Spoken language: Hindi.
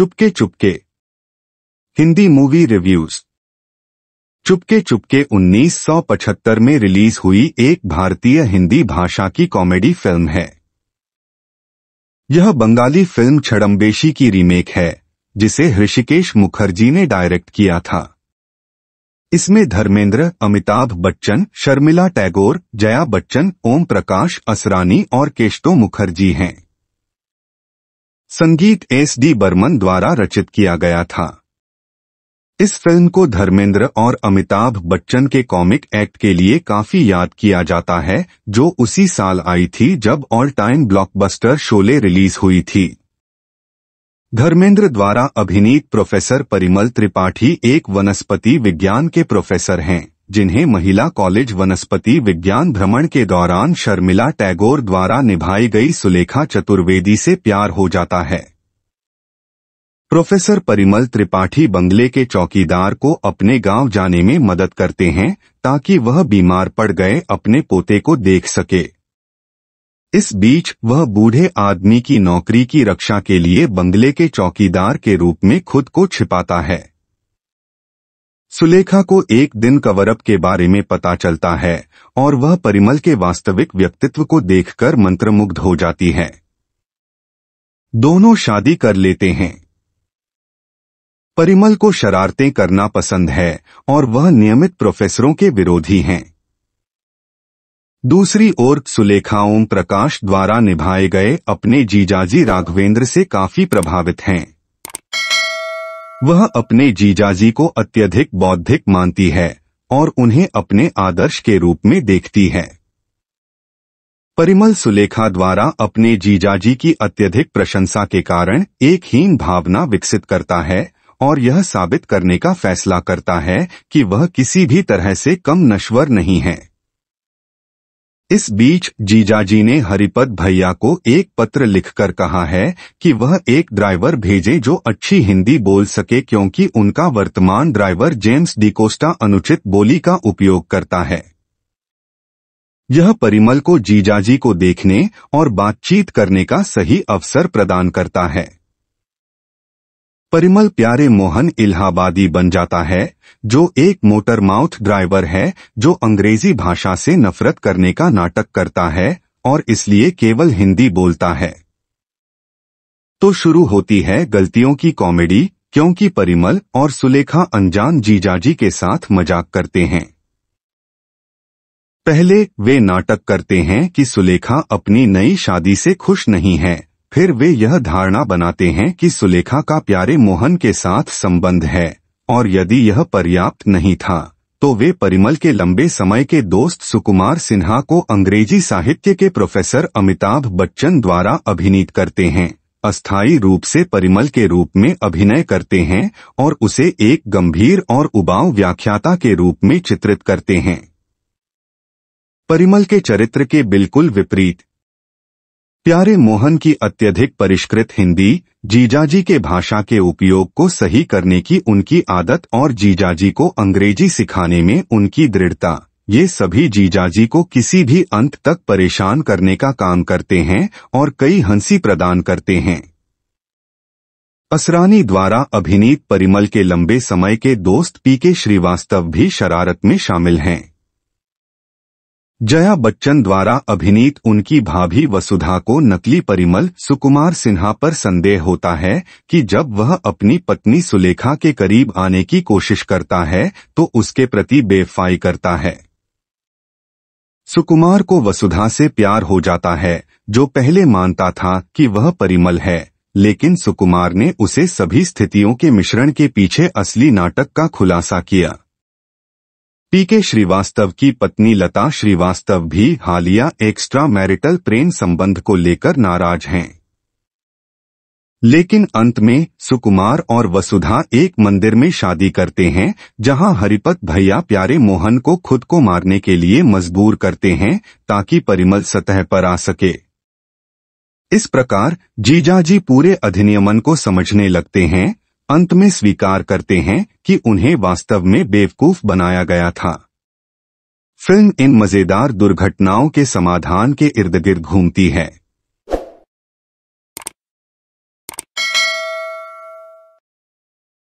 चुपके चुपके हिंदी मूवी रिव्यूज चुपके चुपके 1975 में रिलीज हुई एक भारतीय हिंदी भाषा की कॉमेडी फिल्म है यह बंगाली फिल्म छड़म्बेशी की रीमेक है जिसे हृषिकेश मुखर्जी ने डायरेक्ट किया था इसमें धर्मेंद्र अमिताभ बच्चन शर्मिला टैगोर जया बच्चन ओम प्रकाश असरानी और केशतो मुखर्जी हैं संगीत एस डी बर्मन द्वारा रचित किया गया था इस फिल्म को धर्मेंद्र और अमिताभ बच्चन के कॉमिक एक्ट के लिए काफी याद किया जाता है जो उसी साल आई थी जब all time blockbuster Sholay release हुई थी धर्मेंद्र द्वारा अभिनीत प्रोफेसर परिमल त्रिपाठी एक वनस्पति विज्ञान के प्रोफेसर हैं जिन्हें महिला कॉलेज वनस्पति विज्ञान भ्रमण के दौरान शर्मिला टैगोर द्वारा निभाई गई सुलेखा चतुर्वेदी से प्यार हो जाता है प्रोफेसर परिमल त्रिपाठी बंगले के चौकीदार को अपने गांव जाने में मदद करते हैं ताकि वह बीमार पड़ गए अपने पोते को देख सके इस बीच वह बूढ़े आदमी की नौकरी की रक्षा के लिए बंगले के चौकीदार के रूप में खुद को छिपाता है सुलेखा को एक दिन कवरअप के बारे में पता चलता है और वह परिमल के वास्तविक व्यक्तित्व को देखकर मंत्रमुग्ध हो जाती है दोनों शादी कर लेते हैं परिमल को शरारतें करना पसंद है और वह नियमित प्रोफेसरों के विरोधी हैं दूसरी ओर सुलेखा ओम प्रकाश द्वारा निभाए गए अपने जीजाजी राघवेंद्र से काफी प्रभावित हैं वह अपने जीजाजी को अत्यधिक बौद्धिक मानती है और उन्हें अपने आदर्श के रूप में देखती है परिमल सुलेखा द्वारा अपने जीजाजी की अत्यधिक प्रशंसा के कारण एक हीन भावना विकसित करता है और यह साबित करने का फैसला करता है कि वह किसी भी तरह से कम नश्वर नहीं है इस बीच जीजाजी ने हरिपद भैया को एक पत्र लिखकर कहा है कि वह एक ड्राइवर भेजे जो अच्छी हिंदी बोल सके क्योंकि उनका वर्तमान ड्राइवर जेम्स डिकोस्टा अनुचित बोली का उपयोग करता है यह परिमल को जीजाजी को देखने और बातचीत करने का सही अवसर प्रदान करता है परिमल प्यारे मोहन इलाहाबादी बन जाता है जो एक मोटर माउथ ड्राइवर है जो अंग्रेजी भाषा से नफरत करने का नाटक करता है और इसलिए केवल हिंदी बोलता है तो शुरू होती है गलतियों की कॉमेडी क्योंकि परिमल और सुलेखा अनजान जीजाजी के साथ मजाक करते हैं पहले वे नाटक करते हैं कि सुलेखा अपनी नई शादी से खुश नहीं है फिर वे यह धारणा बनाते हैं कि सुलेखा का प्यारे मोहन के साथ संबंध है और यदि यह पर्याप्त नहीं था तो वे परिमल के लंबे समय के दोस्त सुकुमार सिन्हा को अंग्रेजी साहित्य के प्रोफेसर अमिताभ बच्चन द्वारा अभिनीत करते हैं अस्थायी रूप से परिमल के रूप में अभिनय करते हैं और उसे एक गंभीर और उबाऊ व्याख्याता के रूप में चित्रित करते हैं परिमल के चरित्र के बिल्कुल विपरीत प्यारे मोहन की अत्यधिक परिष्कृत हिंदी जीजाजी के भाषा के उपयोग को सही करने की उनकी आदत और जीजाजी को अंग्रेजी सिखाने में उनकी दृढ़ता ये सभी जीजाजी को किसी भी अंत तक परेशान करने का काम करते हैं और कई हंसी प्रदान करते हैं असरानी द्वारा अभिनीत परिमल के लंबे समय के दोस्त पीके श्रीवास्तव भी शरारत में शामिल हैं जया बच्चन द्वारा अभिनीत उनकी भाभी वसुधा को नकली परिमल सुकुमार सिन्हा पर संदेह होता है कि जब वह अपनी पत्नी सुलेखा के करीब आने की कोशिश करता है तो उसके प्रति बेफाई करता है सुकुमार को वसुधा से प्यार हो जाता है जो पहले मानता था कि वह परिमल है लेकिन सुकुमार ने उसे सभी स्थितियों के मिश्रण के पीछे असली नाटक का खुलासा किया पीके श्रीवास्तव की पत्नी लता श्रीवास्तव भी हालिया एक्स्ट्रा मैरिटल प्रेम संबंध को लेकर नाराज हैं लेकिन अंत में सुकुमार और वसुधा एक मंदिर में शादी करते हैं जहां हरिपत भैया प्यारे मोहन को खुद को मारने के लिए मजबूर करते हैं ताकि परिमल सतह पर आ सके इस प्रकार जीजाजी पूरे अधिनियमन को समझने लगते हैं अंत में स्वीकार करते हैं कि उन्हें वास्तव में बेवकूफ बनाया गया था फिल्म इन मजेदार दुर्घटनाओं के समाधान के इर्द गिर्द घूमती है